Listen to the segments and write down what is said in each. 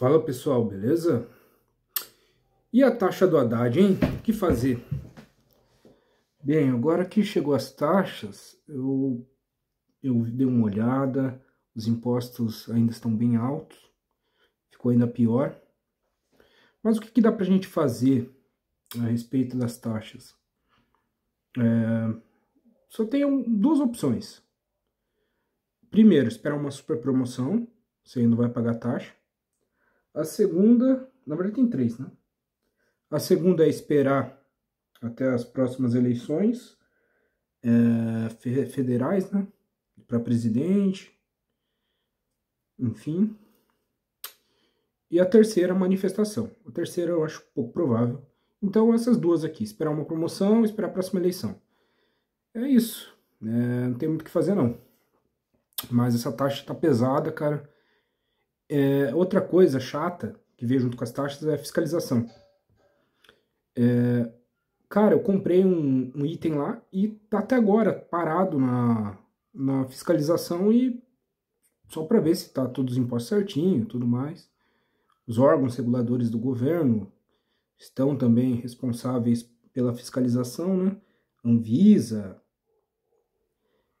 Fala pessoal, beleza? E a taxa do Haddad, hein? O que fazer? Bem, agora que chegou as taxas, eu, eu dei uma olhada, os impostos ainda estão bem altos, ficou ainda pior. Mas o que, que dá para a gente fazer a respeito das taxas? É, só tem um, duas opções. Primeiro, esperar uma super promoção, você ainda vai pagar taxa. A segunda, na verdade tem três, né? A segunda é esperar até as próximas eleições é, federais, né? Para presidente, enfim. E a terceira, manifestação. A terceira eu acho pouco provável. Então, essas duas aqui: esperar uma promoção, esperar a próxima eleição. É isso. É, não tem muito o que fazer, não. Mas essa taxa tá pesada, cara. É, outra coisa chata que veio junto com as taxas é a fiscalização. É, cara, eu comprei um, um, item lá e tá até agora parado na, na fiscalização e só para ver se tá todos os impostos certinho tudo mais. Os órgãos reguladores do governo estão também responsáveis pela fiscalização, né? Anvisa,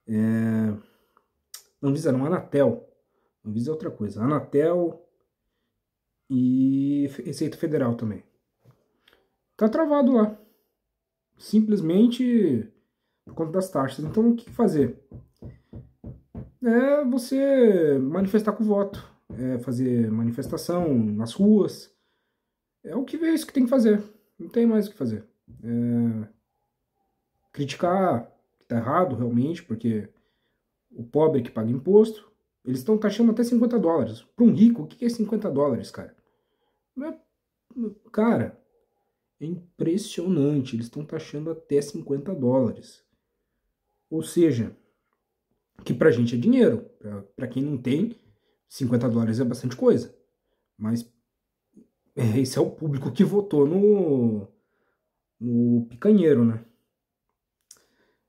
é... Anvisa não, Anatel, Anvisa é outra coisa. Anatel e Receita Federal também. Tá travado lá. Simplesmente por conta das taxas. Então o que fazer? É você manifestar com o voto. É fazer manifestação nas ruas. É o que é isso que tem que fazer. Não tem mais o que fazer. É... Criticar que tá errado realmente, porque o pobre é que paga imposto, eles estão taxando até 50 dólares. Para um rico, o que é 50 dólares, cara? Cara, é impressionante. Eles estão taxando até 50 dólares. Ou seja, que para gente é dinheiro. Para quem não tem, 50 dólares é bastante coisa. Mas é, esse é o público que votou no, no Picanheiro, né?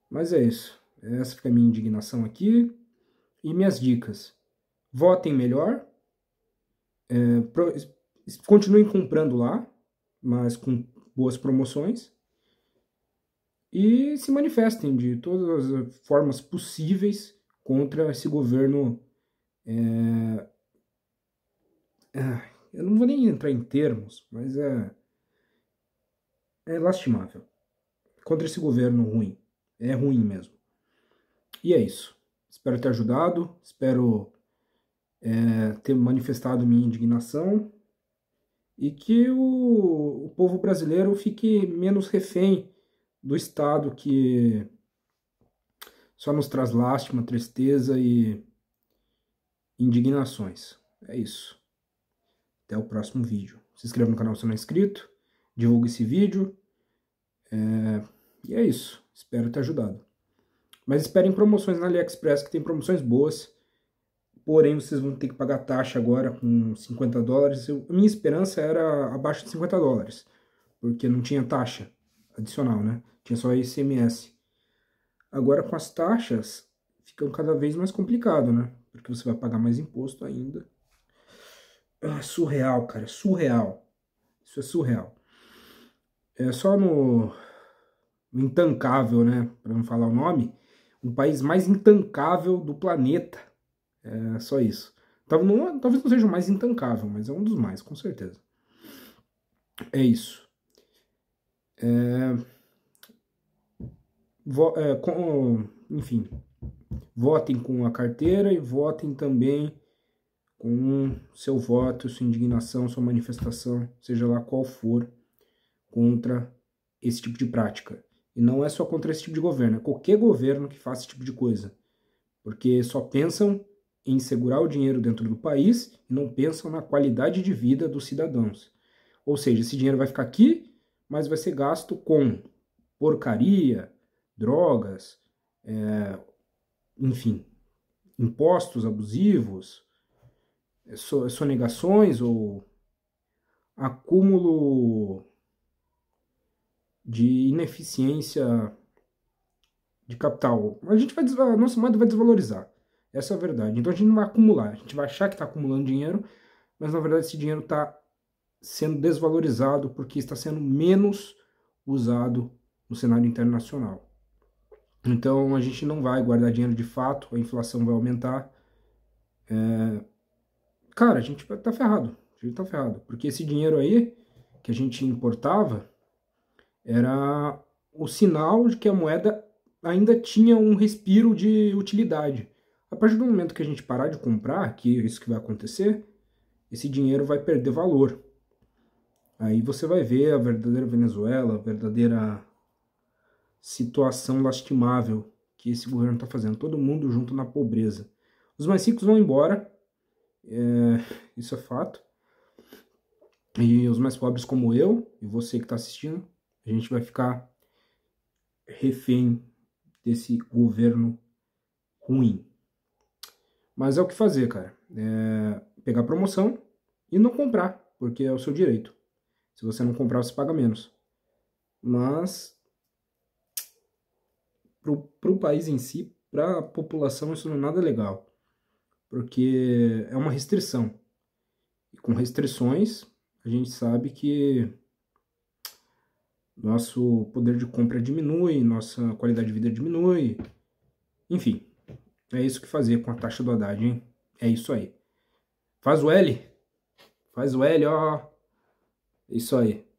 Mas é isso. Essa fica a minha indignação aqui. E minhas dicas: votem melhor, é, pro, continuem comprando lá, mas com boas promoções. E se manifestem de todas as formas possíveis contra esse governo. É, é, eu não vou nem entrar em termos, mas é. É lastimável. Contra esse governo ruim. É ruim mesmo. E é isso. Espero ter ajudado, espero é, ter manifestado minha indignação e que o, o povo brasileiro fique menos refém do Estado que só nos traz lástima, tristeza e indignações. É isso. Até o próximo vídeo. Se inscreva no canal se não é inscrito, divulgue esse vídeo. É... E é isso. Espero ter ajudado. Mas esperem promoções na AliExpress, que tem promoções boas. Porém, vocês vão ter que pagar taxa agora com 50 dólares. Eu, minha esperança era abaixo de 50 dólares, porque não tinha taxa adicional, né? Tinha só ICMS. Agora, com as taxas, fica cada vez mais complicado, né? Porque você vai pagar mais imposto ainda. Ah, surreal, cara, surreal. Isso é surreal. É só no, no intancável, né? Para não falar o nome o país mais intancável do planeta. É só isso. Talvez não, talvez não seja o mais intancável, mas é um dos mais, com certeza. É isso. É... Vo... É, com... Enfim, votem com a carteira e votem também com seu voto, sua indignação, sua manifestação, seja lá qual for, contra esse tipo de prática. E não é só contra esse tipo de governo, é qualquer governo que faça esse tipo de coisa. Porque só pensam em segurar o dinheiro dentro do país e não pensam na qualidade de vida dos cidadãos. Ou seja, esse dinheiro vai ficar aqui, mas vai ser gasto com porcaria, drogas, é, enfim, impostos abusivos, sonegações ou acúmulo de ineficiência de capital. A gente vai desvalorizar, nossa moeda vai desvalorizar. Essa é a verdade. Então a gente não vai acumular, a gente vai achar que está acumulando dinheiro, mas na verdade esse dinheiro está sendo desvalorizado porque está sendo menos usado no cenário internacional. Então a gente não vai guardar dinheiro de fato, a inflação vai aumentar. É... Cara, a gente está ferrado. A gente está ferrado. Porque esse dinheiro aí que a gente importava era o sinal de que a moeda ainda tinha um respiro de utilidade. A partir do momento que a gente parar de comprar, que é isso que vai acontecer, esse dinheiro vai perder valor. Aí você vai ver a verdadeira Venezuela, a verdadeira situação lastimável que esse governo está fazendo. Todo mundo junto na pobreza. Os mais ricos vão embora, é, isso é fato. E os mais pobres como eu, e você que está assistindo, a gente vai ficar refém desse governo ruim. Mas é o que fazer, cara. É pegar promoção e não comprar, porque é o seu direito. Se você não comprar, você paga menos. Mas para o país em si, para a população, isso não é nada legal. Porque é uma restrição. E com restrições, a gente sabe que nosso poder de compra diminui, nossa qualidade de vida diminui. Enfim, é isso que fazer com a taxa do Haddad, hein? É isso aí. Faz o L. Faz o L, ó. Isso aí.